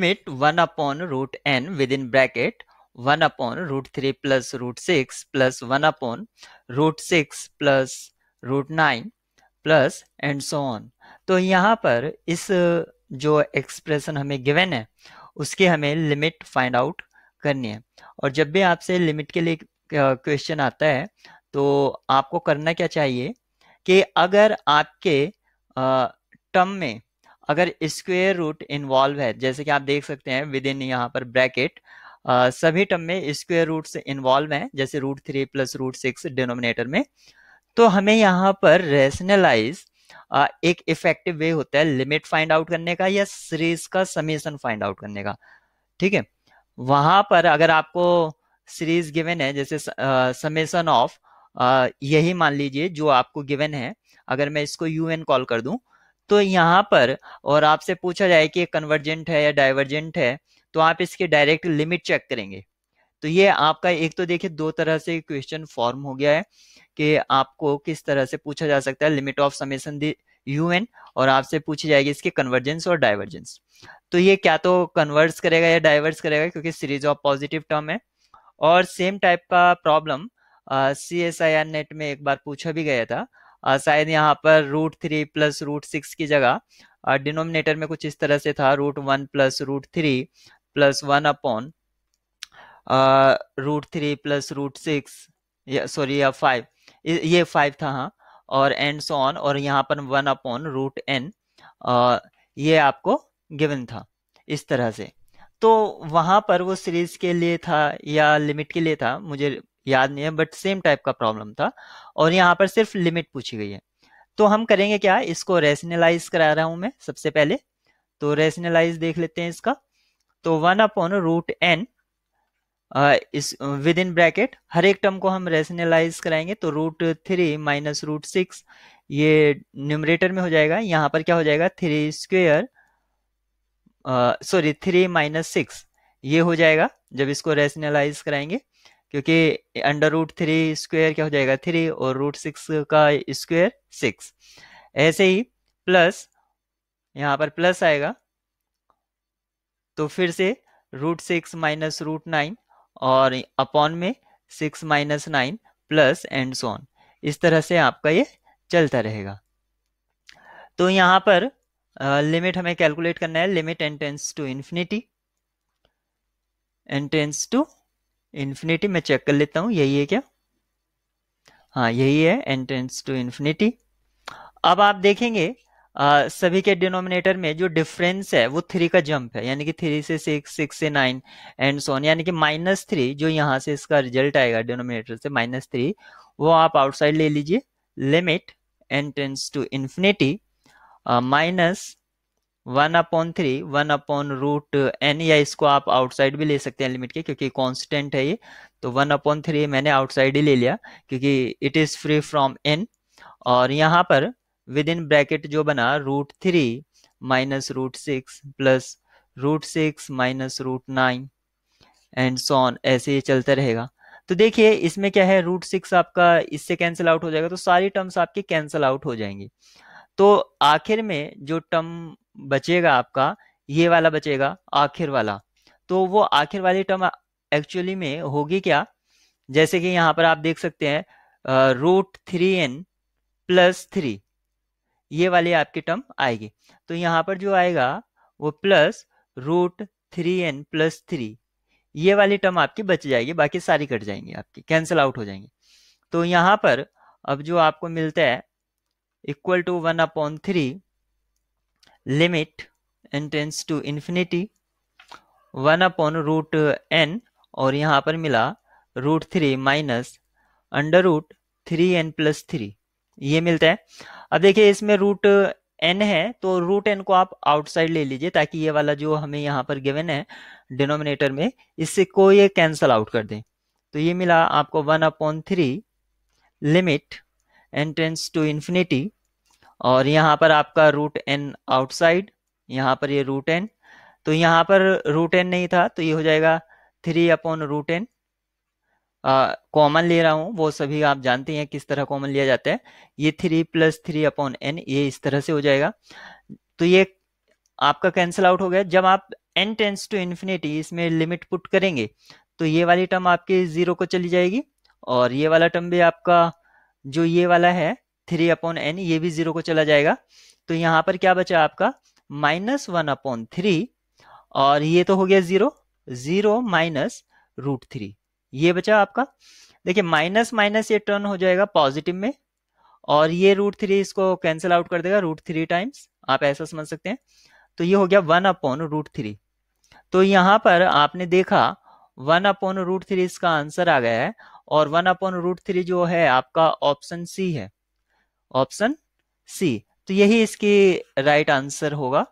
Submit 1 upon root n within bracket 1 upon root 3 plus root 6 plus 1 upon root 6 plus root 9 plus and so on. तो यहाँ पर इस जो expression हमें given है उसके हमें लिमिट फाइंड आउट करनी है और जब भी आपसे लिमिट के लिए क्वेश्चन आता है तो आपको करना क्या चाहिए कि अगर आपके टर्म में अगर स्क्वेयर रूट इन्वॉल्व है जैसे कि आप देख सकते हैं विद इन यहाँ पर ब्रैकेट सभी टर्म में स्क्वेयर रूट इन्वॉल्व हैं जैसे root three plus root six denominator में तो हमें यहाँ पर रेशनलाइज एक इफेक्टिव वे होता है लिमिट फाइंड आउट करने का या सीरीज का समीशन फाइंड आउट करने का ठीक है वहां पर अगर आपको सीरीज गिवन है जैसे समेसन ऑफ यही मान लीजिए जो आपको गिवन है अगर मैं इसको यू एन कॉल कर दूं तो यहाँ पर और आपसे पूछा जाए कि कन्वर्जेंट है या डाइवर्जेंट है तो आप इसके डायरेक्ट लिमिट चेक करेंगे तो ये आपका एक तो देखिए दो तरह से क्वेश्चन फॉर्म हो गया है कि आपको किस तरह से पूछा जा सकता है limit of summation the U N और आपसे पूछी जाएगी इसके कन्वर्जेंस और डाइवर्जेंस तो ये क्या तो कन्वर्स करेगा या डाइवर्स करेगा क्योंकि सीरीज ऑफ पॉजिटिव टर्म है और सेम टाइप का problem C S I R NET में एक बार पूछा भी गया था शायद यहाँ पर root three plus root six की जगह डिनोमिनेटर में कुछ इस तरह से था root one plus root three plus one upon root three plus root six sorry या फाइव ये फाइव था हाँ और एंड सो ऑन और यहाँ पर वन अपॉन रूट एन ये आपको गिवन था इस तरह से तो वहां पर वो सीरीज के लिए था या लिमिट के लिए था मुझे याद नहीं है बट सेम टाइप का प्रॉब्लम था और यहाँ पर सिर्फ लिमिट पूछी गई है तो हम करेंगे क्या इसको रेशनलाइज करा रहा हूं मैं सबसे पहले तो रेशनलाइज देख लेते हैं इसका तो one upon root N is within bracket हर एक टर्म को हम रेशनलाइज कराएंगे तो root three minus root six ये न्यूमरेटर में हो जाएगा यहां पर क्या हो जाएगा three square sorry three minus six ये हो जाएगा जब इसको रेशनलाइज कराएंगे क्योंकि अंडर रूट थ्री स्क्वेयर क्या हो जाएगा थ्री और रूट सिक्स का स्क्वेयर सिक्स ऐसे ही प्लस यहाँ पर प्लस आएगा तो फिर से root six minus root nine और अपॉन में six minus nine plus and so on इस तरह से आपका ये चलता रहेगा तो यहाँ पर लिमिट हमें कैलकुलेट करना है limit N tends to infinity N tends to infinity मैं चेक कर लेता हूँ यही है क्या हाँ यही है एन टेंस टू इन्फिनिटी अब आप देखेंगे आ, सभी के डिनोमिनेटर में जो डिफरेंस है वो थ्री का जंप है यानी कि थ्री से सिक्स सिक्स से नाइन एंड सोन यानी कि माइनस थ्री जो यहाँ से इसका रिजल्ट आएगा डिनोमिनेटर से माइनस थ्री वो आप आउटसाइड ले लीजिए limit N tends to infinity minus one upon three one upon root N या इसको आप आउटसाइड भी ले सकते हैं लिमिट के क्योंकि कांस्टेंट है ये तो वन अपॉन थ्री मैंने आउटसाइड ही ले लिया क्योंकि it is free from N और यहाँ पर विद इन ब्रैकेट जो बना root three minus root six plus root six minus root nine and so on ऐसे ही चलता रहेगा तो देखिए इसमें क्या है रूट सिक्स आपका इससे कैंसिल आउट हो जाएगा तो सारी टर्म्स आपकी कैंसिल आउट हो जाएंगे तो आखिर में जो टर्म बचेगा आपका ये वाला बचेगा आखिर वाला तो वो आखिर वाली टर्म एक्चुअली में होगी क्या जैसे कि यहां पर आप देख सकते हैं root three N plus three ये वाली आपकी टर्म आएगी तो यहां पर जो आएगा वो plus root three N plus three ये वाली टर्म आपकी बच जाएगी बाकी सारी कट जाएंगी आपकी कैंसिल आउट हो जाएंगी तो यहां पर अब जो आपको मिलता है equal to one upon three limit N tends to infinity one upon root N और यहाँ पर मिला root three minus under root three N plus three ये मिलता है अब देखिए इसमें रूट एन है तो रूट एन को आप आउटसाइड ले लीजिए ताकि ये वाला जो हमें यहाँ पर गिवन है डिनोमिनेटर में इससे कोई कैंसल आउट कर दें तो ये मिला आपको one upon three limit N tends to infinity और यहाँ पर आपका रूट एन आउटसाइड यहाँ पर ये रूट एन तो यहाँ पर रूट एन नहीं था तो ये हो जाएगा three upon root N common ले रहा हूँ वो सभी आप जानते हैं किस तरह कॉमन लिया जाता है ये three plus three upon N ये इस तरह से हो जाएगा तो ये आपका कैंसिल आउट हो गया जब आप एन टेंस टू इन्फिनिटी इसमें लिमिट पुट करेंगे तो ये वाली टर्म आपकी जीरो को चली जाएगी और ये वाला टर्म भी आपका जो ये वाला है थ्री अपॉन एन ये भी जीरो को चला जाएगा तो यहां पर क्या बचा आपका माइनस वन अपॉन थ्री और ये तो हो गया zero zero minus root three ये बचा आपका देखिए माइनस माइनस ये टर्न हो जाएगा पॉजिटिव में और ये रूट थ्री इसको कैंसिल आउट कर देगा रूट थ्री टाइम्स आप ऐसा समझ सकते हैं तो ये हो गया वन अपॉन रूट थ्री तो यहां पर आपने देखा वन अपॉन रूट थ्री इसका आंसर आ गया है और वन अपॉन रूट थ्री जो है आपका ऑप्शन सी है ऑप्शन सी तो यही इसकी राइट आंसर होगा